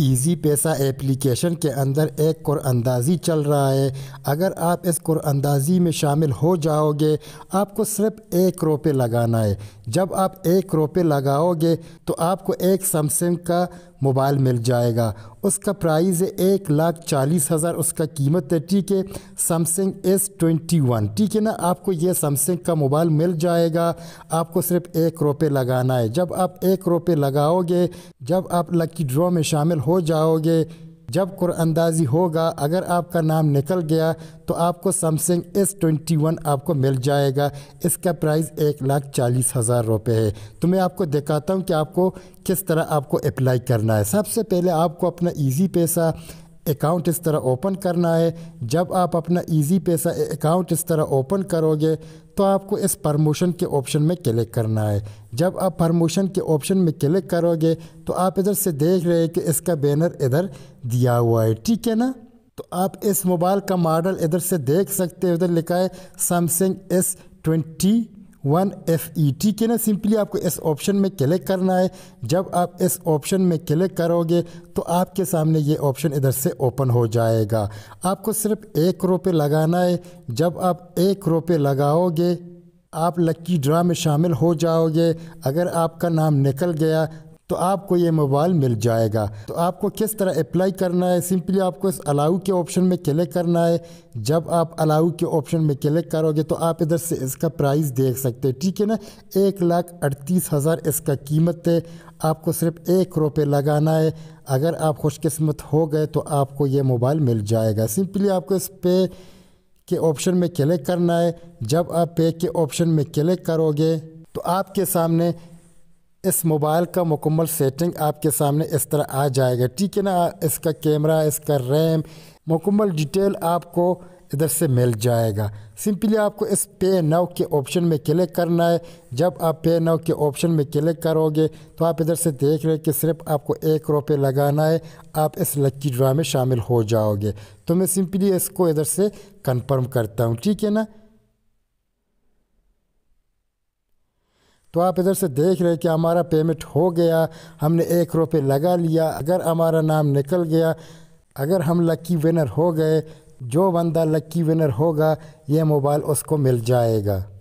easy पैसा application के अंदर एक अंदाजी चल रहा है अगर आप इस अंदाजी में शामिल हो जाओगे आपको सिर्फ एक रुपये लगाना है जब आप एक रुपये लगाओगे तो आपको एक सैमसंग का मोबाइल मिल जाएगा उसका प्राइस है एक लाख चालीस हज़ार उसका कीमत है ठीक है समसंग एस ट्वेंटी वन ठीक है ना आपको ये समसंग का मोबाइल मिल जाएगा आपको सिर्फ एक रुपये लगाना है जब आप एक रुपये लगाओगे जब आप लकी ड्रॉ में शामिल हो जाओगे जब कुरानंदाज़ी होगा अगर आपका नाम निकल गया तो आपको समसंग एस ट्वेंटी वन आपको मिल जाएगा इसका प्राइस एक लाख चालीस हज़ार रुपये है तो मैं आपको दिखाता हूँ कि आपको किस तरह आपको अप्लाई करना है सबसे पहले आपको अपना ईजी पैसा अकाउंट इस तरह ओपन करना है जब आप अपना इजी पैसा अकाउंट इस तरह ओपन करोगे तो आपको इस परमोशन के ऑप्शन में क्लिक करना है जब आप परमोशन के ऑप्शन में क्लिक करोगे तो आप इधर से देख रहे हैं कि इसका बैनर इधर दिया हुआ है ठीक है ना तो आप इस मोबाइल का मॉडल इधर से देख सकते हो इधर लिखा है Samsung S twenty one F E T के ना सिंपली आपको इस ऑप्शन में क्लिक करना है जब आप इस ऑप्शन में क्लिक करोगे तो आपके सामने ये ऑप्शन इधर से ओपन हो जाएगा आपको सिर्फ एक रुपये लगाना है जब आप एक रुपये लगाओगे आप लक्की ड्रा में शामिल हो जाओगे अगर आपका नाम निकल गया तो आपको ये मोबाइल मिल जाएगा तो आपको किस तरह अप्लाई करना है सिंपली आपको इस अलाउ के ऑप्शन में क्लिक करना है जब आप अलाउ के ऑप्शन में क्लिक करोगे तो आप इधर से इसका प्राइस देख सकते हैं ठीक है ना एक लाख अड़तीस हज़ार इसका कीमत है आपको सिर्फ एक रुपये लगाना है अगर आप खुशकस्मत हो गए तो आपको ये मोबाइल मिल जाएगा सिंपली आपको इस पे के ऑप्शन में क्लिक करना है जब आप पे के ऑप्शन में क्लिक करोगे तो आपके सामने इस मोबाइल का मुकम्मल सेटिंग आपके सामने इस तरह आ जाएगा ठीक है ना इसका कैमरा इसका रैम मुकम्मल डिटेल आपको इधर से मिल जाएगा सिंपली आपको इस पे नाउ के ऑप्शन में क्लिक करना है जब आप पे नाउ के ऑप्शन में क्लिक करोगे तो आप इधर से देख रहे हैं कि सिर्फ आपको एक रुपये लगाना है आप इस लक्की ड्रा में शामिल हो जाओगे तो मैं सिंपली इसको इधर से कंफर्म करता हूँ ठीक है ना तो आप इधर से देख रहे कि हमारा पेमेंट हो गया हमने एक रुपये लगा लिया अगर हमारा नाम निकल गया अगर हम लकी विनर हो गए जो बंदा लकी विनर होगा ये मोबाइल उसको मिल जाएगा